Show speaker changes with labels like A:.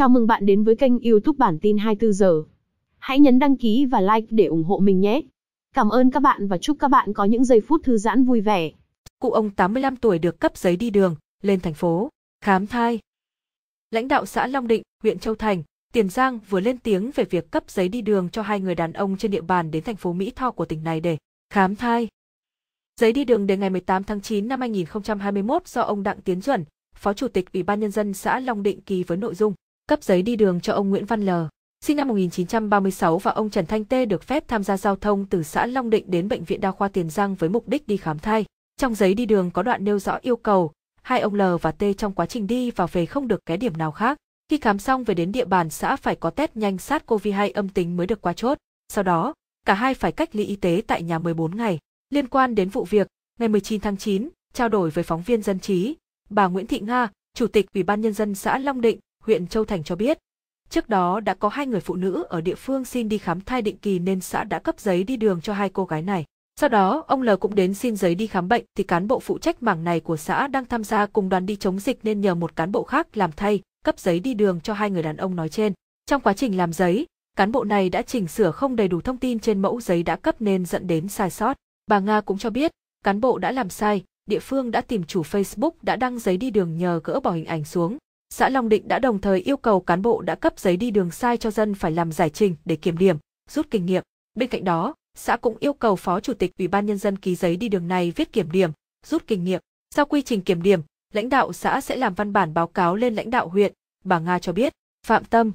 A: Chào mừng bạn đến với kênh youtube bản tin 24 giờ. Hãy nhấn đăng ký và like để ủng hộ mình nhé. Cảm ơn các bạn và chúc các bạn có những giây phút thư giãn vui vẻ. Cụ ông
B: 85 tuổi được cấp giấy đi đường, lên thành phố, khám thai. Lãnh đạo xã Long Định, huyện Châu Thành, Tiền Giang vừa lên tiếng về việc cấp giấy đi đường cho hai người đàn ông trên địa bàn đến thành phố Mỹ Tho của tỉnh này để khám thai. Giấy đi đường đến ngày 18 tháng 9 năm 2021 do ông Đặng Tiến Duẩn, Phó Chủ tịch Ủy ban Nhân dân xã Long Định ký với nội dung cấp giấy đi đường cho ông Nguyễn Văn L. Sinh năm 1936 và ông Trần Thanh Tê được phép tham gia giao thông từ xã Long Định đến bệnh viện đa khoa Tiền Giang với mục đích đi khám thai. Trong giấy đi đường có đoạn nêu rõ yêu cầu hai ông L và T trong quá trình đi và về không được ké điểm nào khác. Khi khám xong về đến địa bàn xã phải có test nhanh sát COVID-2 âm tính mới được qua chốt. Sau đó, cả hai phải cách ly y tế tại nhà 14 ngày. Liên quan đến vụ việc, ngày 19 tháng 9, trao đổi với phóng viên dân trí, bà Nguyễn Thị Nga, Chủ tịch Ủy ban Nhân dân xã Long Định, huyện Châu Thành cho biết. Trước đó đã có hai người phụ nữ ở địa phương xin đi khám thai định kỳ nên xã đã cấp giấy đi đường cho hai cô gái này. Sau đó, ông L cũng đến xin giấy đi khám bệnh thì cán bộ phụ trách mảng này của xã đang tham gia cùng đoàn đi chống dịch nên nhờ một cán bộ khác làm thay, cấp giấy đi đường cho hai người đàn ông nói trên. Trong quá trình làm giấy, cán bộ này đã chỉnh sửa không đầy đủ thông tin trên mẫu giấy đã cấp nên dẫn đến sai sót. Bà Nga cũng cho biết, cán bộ đã làm sai, địa phương đã tìm chủ Facebook đã đăng giấy đi đường nhờ gỡ bỏ hình ảnh xuống, xã Long Định đã đồng thời yêu cầu cán bộ đã cấp giấy đi đường sai cho dân phải làm giải trình để kiểm điểm, rút kinh nghiệm. Bên cạnh đó, xã cũng yêu cầu phó chủ tịch ủy ban nhân dân ký giấy đi đường này viết kiểm điểm, rút kinh nghiệm. Sau quy trình kiểm điểm, lãnh đạo xã sẽ làm văn bản báo cáo lên lãnh đạo huyện, bà Nga cho biết. Phạm Tâm,